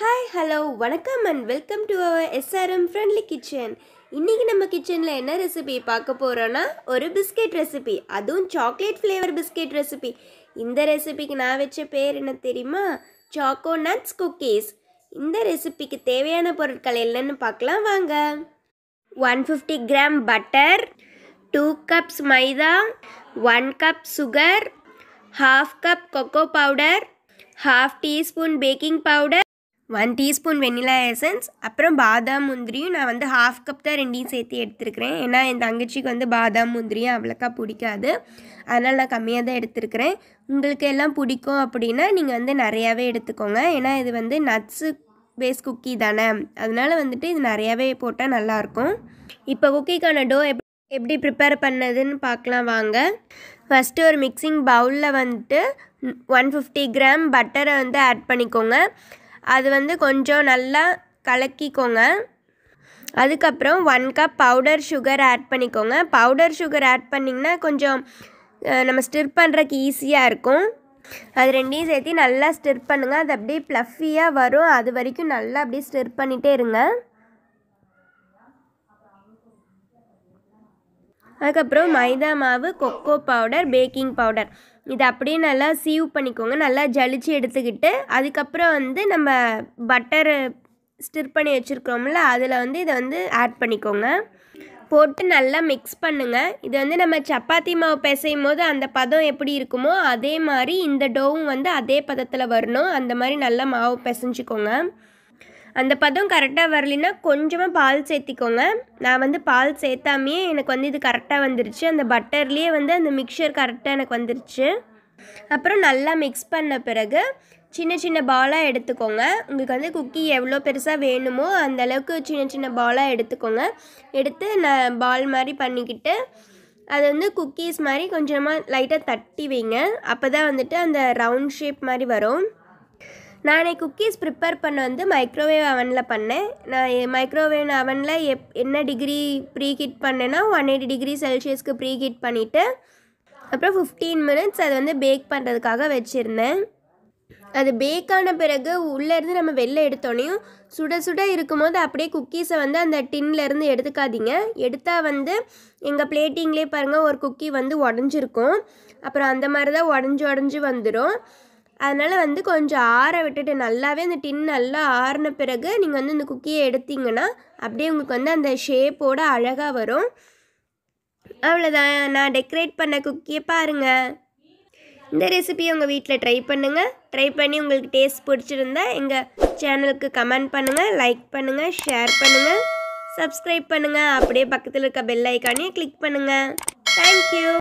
hi hello வணக்கம் and welcome to our SRM friendly kitchen இன்றைக்கி நம்ம கிச்சனில் என்ன ரெசிபி பார்க்க போகிறோன்னா ஒரு பிஸ்கெட் ரெசிபி அதுவும் சாக்லேட் ஃப்ளேவர் பிஸ்கெட் ரெசிபி இந்த ரெசிபிக்கு நான் வச்ச பேர் என்ன தெரியுமா சாக்கோ நட்ஸ் குக்கீஸ் இந்த ரெசிபிக்கு தேவையான பொருட்கள் என்னென்னு பார்க்கலாம் வாங்க one fifty gram butter two cups maida one cup sugar half cup cocoa powder half teaspoon baking powder one teaspoon vanilla essence அப்புறம் பாதாம் முந்திரியும் நான் வந்து ஹாஃப் கப் தான் ரெண்டையும் சேர்த்து எடுத்துருக்கிறேன் ஏன்னா என் தங்கச்சிக்கு வந்து பாதாம் முந்திரியும் அவ்வளோக்கா பிடிக்காது அதனால் நான் கம்மியாக தான் எடுத்துருக்கிறேன் உங்களுக்கு எல்லாம் பிடிக்கும் அப்படின்னா நீங்கள் வந்து நிறையாவே எடுத்துக்கோங்க ஏன்னா இது வந்து நட்ஸு பேஸ் குக்கி தானே அதனால் வந்துட்டு இது நிறையாவே போட்டால் நல்லாயிருக்கும் இப்போ குக்கிக்கான டோ எப் எப்படி ப்ரிப்பேர் பண்ணதுன்னு பார்க்கலாம் வாங்க ஃபஸ்ட்டு ஒரு மிக்சிங் பவுலில் வந்துட்டு ஒன் ஃபிஃப்டி கிராம் பட்டரை வந்து ஆட் பண்ணிக்கோங்க அது வந்து கொஞ்சம் நல்லா கலக்கிக்கோங்க அதுக்கப்புறம் one cup powder sugar add பண்ணிக்கோங்க பவுடர் சுகர் ஆட் பண்ணிங்கன்னா கொஞ்சம் நம்ம ஸ்டிர் பண்ணுறதுக்கு ஈஸியாக இருக்கும் அது ரெண்டையும் சேர்த்து நல்லா ஸ்டிர் பண்ணுங்கள் அது அப்படியே ப்ளஃபியாக வரும் அது வரைக்கும் நல்லா அப்படியே ஸ்டிர் பண்ணிகிட்டே இருங்க அதுக்கப்புறம் மைதா மாவு கொக்கோ பவுடர் பேக்கிங் பவுடர் இது அப்படியே நல்லா சீவ் பண்ணிக்கோங்க நல்லா ஜலிச்சு எடுத்துக்கிட்டு அதுக்கப்புறம் வந்து நம்ம பட்டர் ஸ்டிர் பண்ணி வச்சுருக்கிறோம்ல அதில் வந்து இதை வந்து ஆட் பண்ணிக்கோங்க போட்டு நல்லா மிக்ஸ் பண்ணுங்கள் இது வந்து நம்ம சப்பாத்தி மாவு பிசையும் போது அந்த பதம் எப்படி இருக்குமோ அதே மாதிரி இந்த டோவும் வந்து அதே பதத்தில் வரணும் அந்த மாதிரி நல்லா மாவு பிசைஞ்சிக்கோங்க அந்த பதம் கரெக்டாக வரலைன்னா கொஞ்சமாக பால் சேர்த்திக்கோங்க நான் வந்து பால் சேர்த்தாமே எனக்கு வந்து இது கரெக்டாக வந்துருச்சு அந்த பட்டர்லேயே வந்து அந்த மிக்சர் கரெக்டாக எனக்கு வந்துருச்சு அப்புறம் நல்லா மிக்ஸ் பண்ண பிறகு சின்ன சின்ன பாலாக எடுத்துக்கோங்க உங்களுக்கு வந்து குக்கி எவ்வளோ பெருசாக வேணுமோ அந்தளவுக்கு சின்ன சின்ன பாலாக எடுத்துக்கோங்க எடுத்து நான் பால் மாதிரி பண்ணிக்கிட்டு அது வந்து குக்கீஸ் மாதிரி கொஞ்சமாக லைட்டாக தட்டி வைங்க அப்போ தான் வந்துட்டு அந்த ரவுண்ட் ஷேப் மாதிரி வரும் நானே குக்கீஸ் ப்ரிப்பேர் பண்ண வந்து மைக்ரோவேவ் அவனில் பண்ணேன் நான் மைக்ரோவேவ் அவனில் எப் என்ன டிகிரி ப்ரீ ஹீட் பண்ணேன்னா ஒன் எயிட்டி டிகிரி செல்சியஸ்க்கு ப்ரீ ஹீட் பண்ணிவிட்டு அப்புறம் ஃபிஃப்டீன் மினிட்ஸ் அதை வந்து பேக் பண்ணுறதுக்காக வச்சுருந்தேன் அது பேக் ஆன பிறகு உள்ளேருந்து நம்ம வெளில எடுத்தோடனையும் சுட சுட இருக்கும்போது அப்படியே குக்கீஸை வந்து அந்த டின்லேருந்து எடுத்துக்காதீங்க எடுத்தால் வந்து எங்கள் பிளேட்டிங்லேயே பாருங்கள் ஒரு குக்கி வந்து உடஞ்சிருக்கும் அப்புறம் அந்த மாதிரி தான் உடஞ்சி உடஞ்சி வந்துடும் அதனால் வந்து கொஞ்சம் ஆற விட்டுட்டு நல்லாவே அந்த டின் நல்லா ஆறின பிறகு நீங்கள் வந்து இந்த குக்கியை எடுத்திங்கன்னா அப்படியே உங்களுக்கு வந்து அந்த ஷேப்போடு அழகாக வரும் அவ்வளோதான் நான் டெக்கரேட் பண்ண குக்கியை பாருங்கள் இந்த ரெசிபியை உங்கள் வீட்டில் ட்ரை பண்ணுங்கள் ட்ரை பண்ணி உங்களுக்கு டேஸ்ட் பிடிச்சிருந்தா எங்கள் சேனலுக்கு கமெண்ட் பண்ணுங்கள் லைக் பண்ணுங்கள் ஷேர் பண்ணுங்கள் சப்ஸ்கிரைப் பண்ணுங்கள் அப்படியே பக்கத்தில் இருக்க பெல் ஐக்கானே கிளிக் பண்ணுங்கள் தேங்க்யூ